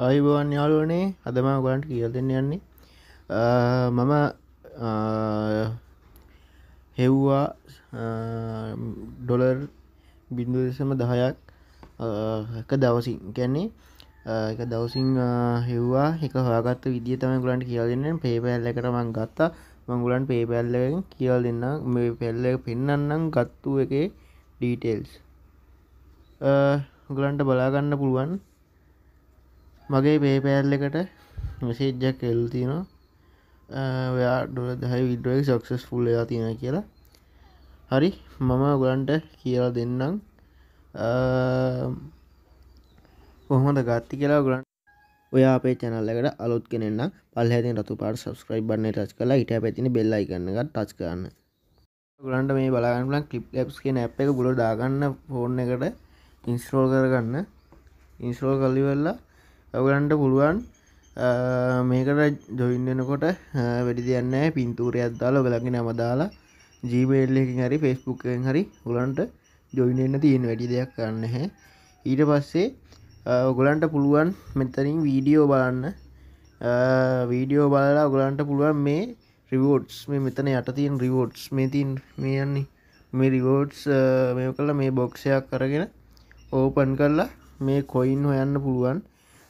අයිබෝන් යාලුවනේ අදම ගොලන්ට කියල් දෙන්න යන්නේ මම හෙව්වා ඩොලර් බිින්දුදසම දහයක් එක දවසින් කැන්නේ එක දවසින් හෙව්වා එක හොගත්ත විදිිය තම ගලන්ට කියල් දෙන්න පේපැල්ල කරමං ගත්තා මංගුලන් පේපැල්ලෙන් කියල් දෙන්න මේ පෙල්ල පෙන්න්නම් ගත්තු එකේ ඩීටෙල්ස් ගලන්ට බලාගන්න පුළුවන් මගේ පේපෑල් එකට මෙසේජ්ජක් කෙල්තින ඔයා ඩොල දහයි විඩුවක් සක්සස් ෆුල්ල තින කියලා හරි මම ගලන්ට කියලා දෙන්නම් කොහොමද ගත්ති කියලා ගලන් ඔයා අපේ චැනල්ලකට අලුත් කෙනෙන්න පල්හැතින් රතු පාට සස්ක්‍රයිබ් බන්න ටච් කලා ඉට පැතින බෙල්ලයි කරන්නගත් ටච් කරන්න ගලන්ට මේ බලාගන්නලන් කලිප් ලප්ස් කියෙන ඇ් එක ගුල දාගන්න ෆෝර්න එකට ඉන්ස්රෝල් කරගන්න ඉන්ස්රෝල් කල්ලිවෙල්ලා ඔවලන්ට පුළුවන් මේකට ජොයින්නනකොට වැඩි දෙයන්න පින්තූරයක් දාලා ඔගලගෙන නමදාලා ජීබල්ලකින් හරි ෆෙස්බුක්ෙන් හරි ගොලන්ට ජොයිනන්න තියෙන වැඩි දෙයක් ගන්න හැ ඊට පස්සේ ඔගොලන්ට පුළුවන් මෙතනින් වීඩියෝ බලන්න වීඩියෝ බලලා ගොලන්ට පුළුවන් මේ රිවෝඩ්ස් මේ මෙතන යට තියෙන් රිවෝඩ්ස් මේ තින් මේ යන්නේ මේ රිවෝඩ්ස් මේ කල්ලා මේ බොක්ෂයක් කරගෙන ඕපන් කරලා මේ කොයින් හොයන්න පුළුවන්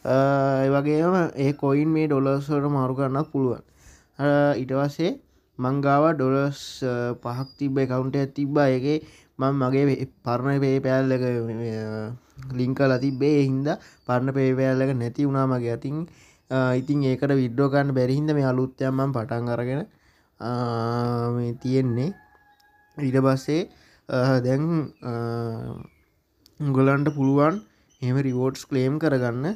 වගේම ඒ කොයින් මේ ඩොලස්වට මාරු කරන්න පුළුවන් ඉටවස්සේ මංගාව ඩොලස් පහක් තිබ කවුන්ට ඇතිබ්බා එක මං මගේ පරණ පේ පැල්ලක ලිංක ලතිබේ හින්ද පරණ පේපෑල්ලක නැති වුණා මගේ ඇතින් ඉතින් ඒකට විඩ්ඩෝකන්න බැරිහින්ද මේ අලුත්තයම්ම පටන් අරගෙන තියෙන්නේ ඉඩ බස්සේ දැන් ගොලන්ට පුළුවන් එම රිවෝඩ්ස් කලේම් කරගන්න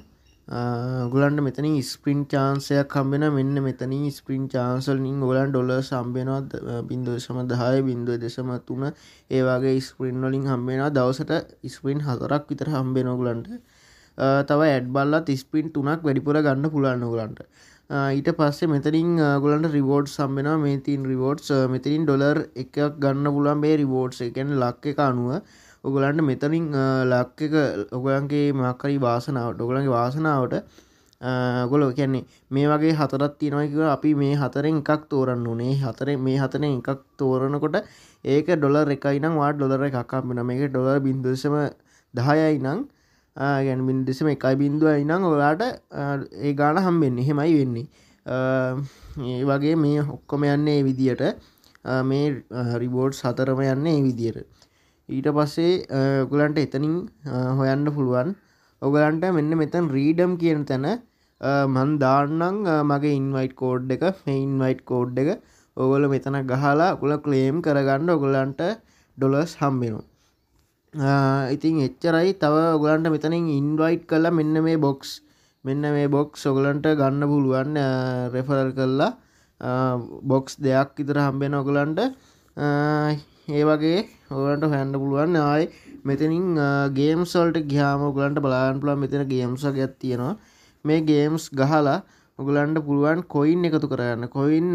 ගොලන්ට මෙතන ස්පින් චාන්සයක් කම්බෙන මෙන්න මෙතන ස්පින් චාන්සලින් ගොලන් ඩොල සම්බෙනවත් බින්දුව සම දහය බින්දුව දෙසම තුන ඒවාගේ ස්ප්‍රින් වලින් හම්බෙනවා දවසට ස්ප්‍රින් හතරක් විතර හම්බෙනෝගලන්ට තව ඇඩ් බල්ලත් ස්පින් තුනක් වැඩිපුර ගන්න පුළන්නගලන්ට ඊට පස්සේ මෙතරින් ගොලන්ට රිවෝඩ් සම්බෙන මේ තින් රිවෝඩ්ස් මෙතරින් ඩොලර් එකක් ගන්න පුළන් මේ රිවෝඩ්ස් එකෙන් ලක් එක අනුව ඔගොලන්ට මෙතනින් ලක් එක ඔගොලන්ගේ මක්කරි වාසනාවට ඔගොලගේ වාසනාවට ගොලෝ කියන්නේ මේ වගේ හතරත් තියෙනවකිව අපි මේ හතරෙන් එකක් තෝරන්න උනේ හතර මේ හතන එකක් තෝරනකොට ඒක ඩොලර් එකයි නම් වාට ඩොලර එකක් අපින මේක ඩොලර් බින්දුසම දහයයි නම් ගැන බින්දෙසම එකයි බින්දුවයි නම් ඔලාට ඒ ගාන හම්බෙන්න හෙමයි වෙන්නේ ඒ වගේ මේ ඔක්කොම යන්නේ විදියට මේ රිබෝඩ් සතරම යන්නේ විදියට ඊට පස්සේ ඔගලන්ට එතනින් හොයන්න පුළුවන් ඔගලන්ට මෙන්න මෙතන් රීඩම් කියන තැන මන් දාන්නම් මගේ ඉන්වයිට් කෝඩ් එක ෆෙයින් වයිට් කෝඩ් එක ඔගොල මෙතන ගහලා උල ක්ලේම් කරගන්න ඔගොලන්ට ඩොලස් හම්බෙනු ඉතින් එච්චරයි තව ඔගලන්ට මෙතනින් ඉන්වයිට් කලා මෙන්න මේ බොක්ස් මෙන්න මේ බොක්ස් ඔගලන්ට ගන්න පුළුවන් රෙෆරල් කරලා බොක්ස් දෙයක් ඉතර හම්බෙන ඔගලන්ට ඒ වගේ ඔලන්ට හැන්ඩ පුළුවන් ආයි මෙතනින් ගේම්සල්ට ගයාම ගලන්ට බලාන් පුලන් මෙතන ගේම්ස ගැත් තියෙනවා මේ ගේම්ස් ගහලා ඔගලන්ට පුළුවන් කොයින් එකතු කරන්න කොයින්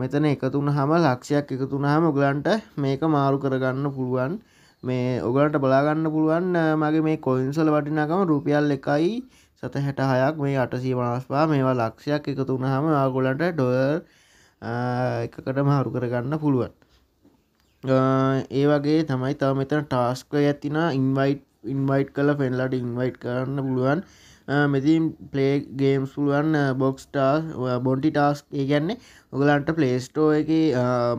මෙතන එකතුන හම ලක්ෂයක් එකතුන හම ඔගලන්ට මේක මාරු කරගන්න පුළුවන් මේ ඔගලන්ට බලාගන්න පුළුවන් මගේ මේ කොයින්සල වටිනාකම රුපියල් එකයි සත හැට හයක් මේ අටසී වනස්පා මේවා ලක්ෂයක් එකතුන හම ආගොලන්ට ඩොර් එකකට මාරු කරගන්න පුළුවන් ඒ වගේ තමයි තව මෙතන ටාස්ක ඇතින ඉන්වයිට් ඉන්වයිට් කල පෙන්ලට ඉන්වයිට් කරන්න පුළුවන් මෙතින් පලේගේම් පුළුවන් බොක්ස් ටා බොන්ටි ටාස් ඒගැන්නේ ඔගලන්ට පලේස්ටෝ එක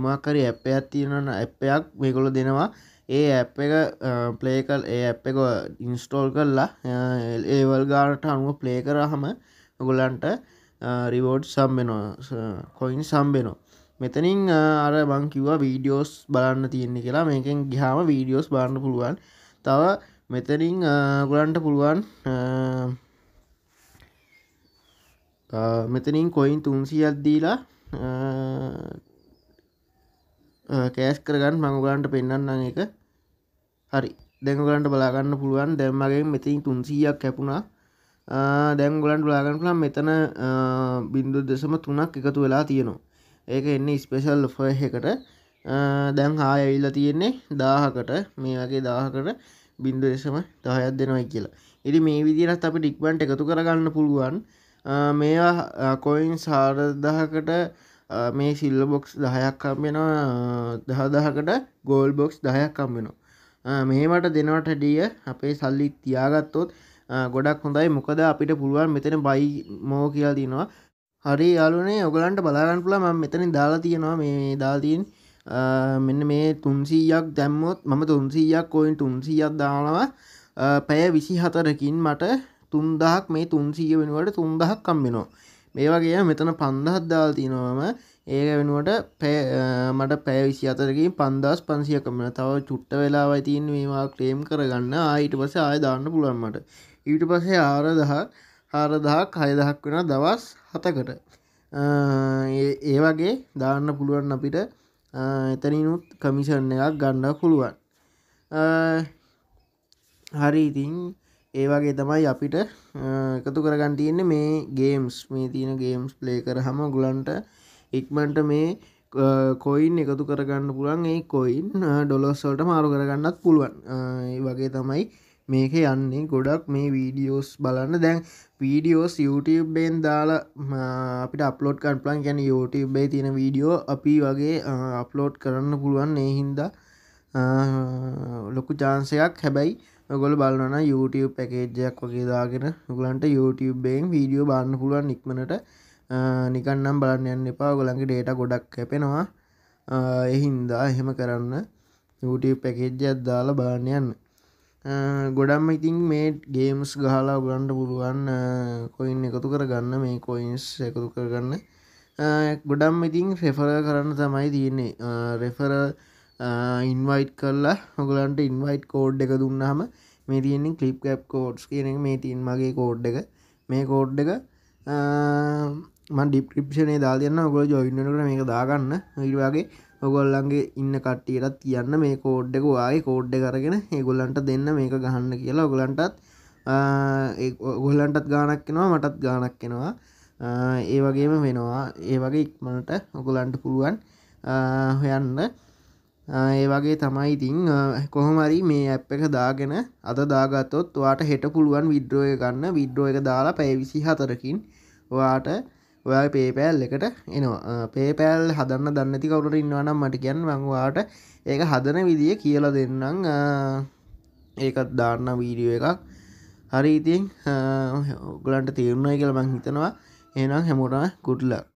මකරි ඇප ඇත්තියෙනන ඇපයක් මේකොල දෙනවා ඒ ඇප් එක පලේකල් ඒ ඇප් එක ඉන්ස්ටෝල් කරලා ඒවල් ගානට අනුව පලේ කරහම ඔගොලන්ට රිවෝඩ් සම්බෙනවා කොයින් සම්බෙනවා මෙතනින් අර බංකිවා වීඩියෝස් බලන්න තියෙන්නේ කියලා මේකෙන් ගිහාම වීඩියෝස් බාන්න පුළුවන් තව මෙතනින් ගුලන්ට පුළුවන් මෙතනින් කොයින් තුන්සි අද්දීලා කෑස් කරගන්න මඟගලන්ට පෙන්න්න එක හරි දැඟගලන්ට බලාගන්න පුළුවන් දැම්මගේ මෙතින් තුන්සීයක් කැපුණා දැංගලන්ට බලාගන්න පුළන් මෙතන බින්දු දෙසම තුනක් එකතු වෙලා තියෙනවා ඒක එන්නේ ස්පේෂල් ෆ එකට දැන් හා ඇවිල්ලා තියෙන්නේ දාහකට මේ වගේ දාහකට බින්දු දෙසම දහයක් දෙනවයි කියලා ඉරි මේ විදිරත් අපි ඩික්බන්ට් එකතු කරගන්න පුළුවන් මේවා කොයින් සාරදහකට මේ සිල්ල බොක්ස් දහයක් කම්බෙනවා දහදහකට ගෝල් බොක්ස් දහයක් කම්බෙනවා මේමට දෙනවට ඩිය අපේ සල්ලි තියාගත්තොත් ගොඩක් හොඳයි මොකද අපිට පුළුවන් මෙතන බයි මෝ කියල් දිනවා හරි යාලුනේ ඔගලන්ට බලාගන්න පුලා ම මෙතන දාලා තියෙනවා මේ දාතියෙන් මෙන්න මේ තුන්සීයක් දැම්මොත් මම තුන්සීයක් කොයින් තුන්සීයක් දානවා පැය විසි හතරකින් මට තුන්දහක් මේ තුන්සීය වෙනුවට තුන්දහක් කම්බෙනවා මේ වගේ මෙතන පන්දහත් දාල් තියෙනවාම ඒක වෙනුවට මට පැය විසි අතරකින් පන්දස් පන්සිය කමෙන තව චුට්ට වෙලාවයි තියන් මේවා ක්‍රේම් කරගන්න ආයිට පස ආය දාන්න පුළුවන්මට ඊට පසේ ආරදහ හාරදහක් හයදහක් වෙන දවස් හතකට ඒ වගේ දාන්න පුළුවන් අපිට එතනිනුත් කමිෂන් එකක් ගන්න පුළුවන් හරි ඉතින් ඒ වගේ තමයි අපිට එකතු කරගන්න තියෙන්නේ මේ ගේම්ස් මේ තියෙන ගේම්ස් ප්ලේ කරහම ගුලන්ට ඉක්මන්ට මේ කොයින් එකතු කරගන්න පුළුවන් ඒ කොයින් ඩොලොස්වලට මාරු කරගන්නත් පුළුවන් ඒ වගේ තමයි මේක යන්නේ ගොඩක් මේ වීඩියෝස් බලන්න දැන් වීඩියෝස් YouTubeුබෙන් දාලා අපිට අප්ලෝඩ් කන්පලන් ගැන YouTubeුබේ තියෙන වීඩියෝ අපි වගේ අප්ලෝඩ් කරන්න පුළුවන් එහින්දා ලොකු චාන්සයක් හැබැයි ගොල බලන YouTube පැකේජයක් වගේදාගෙන ගලන්ට YouTubeුබෙන් වීඩියෝ බාන්න පුළුවන් නික්මනට නිකන්නම් බලන්න යන්න එපා ගොලන්ගේ ඩේට ගොඩක් කැපෙනවා එහින්දා එහෙම කරන්න YouTube පැකේජ්ජත් දාලා බාන්න යන්න ගොඩම්ම ඉතින් මේ ගේම්ස් ගහලා ගන්ඩ පුළුවන් කොයින් එකතු කරගන්න මේ කොයින්ස් එකතු කරගන්න ගොඩම් ඉතින් රෙෆර කරන්න තමයි තියෙන්නේ රෙෆර ඉන්වයිට් කරලා හොගලන්ට ඉන්වයිට් කෝඩ් එක දුන්නහම මේ තියෙන්නේ කලිප් කැප් කෝඩ්ස් කියන එක මේ තින් මගේ කෝඩ් එක මේ කෝඩ් එක ම ඩිප්‍රිප්ෂණය දා දෙන්න ගොල ජොයින්නකට මේක දාගන්න ඉරවාගේ ඔගොල්ලන්ගේ ඉන්න කට්ටියටත් කියන්න මේ කෝඩ්ඩක වාගේ කෝඩ්ඩ කරගෙන ඒගොල්ලන්ට දෙන්න මේක ගහන්න කියලා ඔගොලන්ටත් ගොල්ලන්ටත් ගානක් කෙනවා මටත් ගානක් කෙනවා ඒ වගේම වෙනවා ඒ වගේ ඉක්මනට ඔකුලන්ට පුළුවන් හොයන්න ඒ වගේ තමයි ඉතිං කොහොමරි මේ ඇප් එක දාගෙන අද දාගත්තොත් වාට හෙට පුළුවන් විද්‍රෝය ගන්න විද්‍රෝ එක දාලා පැය විසි හතරකින් වාට ඔයා පේපෑල් එකට එනවා පේපෑල් හදන්න දන්නති කවුට ඉන්නවනම් මට කියන්න මංවාට ඒක හදන විදිිය කියලා දෙන්නම් ඒකත් දාන්න වීඩියෝ එකක් හරිඉතින් ගලන්ට තේරුණයි කියල මං හිතනවා එනම් හැමෝටම කුට්ලක්